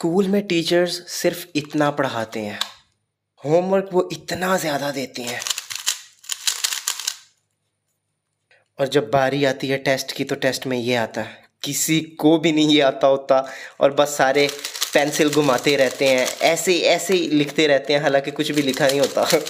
school में teachers सिर्फ इतना पढ़ाते हैं होमवर्क वो इतना ज़्यादा देती हैं और जब बारी आती है टेस्ट की तो टेस्ट में ये आता है किसी को भी नहीं ये आता होता और बस सारे पेंसिल घुमाते रहते हैं ऐसे ऐसे ही लिखते रहते हैं हालांकि कुछ भी लिखा नहीं होता